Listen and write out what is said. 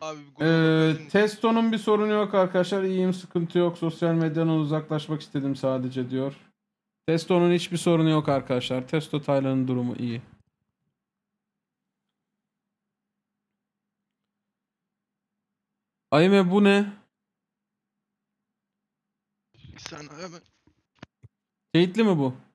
Abi bir Ee, testonun bir sorunu yok arkadaşlar. İyiyim, sıkıntı yok. Sosyal medyadan uzaklaşmak istedim sadece diyor. Testo'nun hiçbir sorunu yok arkadaşlar. Testo Taylan'ın durumu iyi. Ayme bu ne? Sen hemen Teyitli mi bu?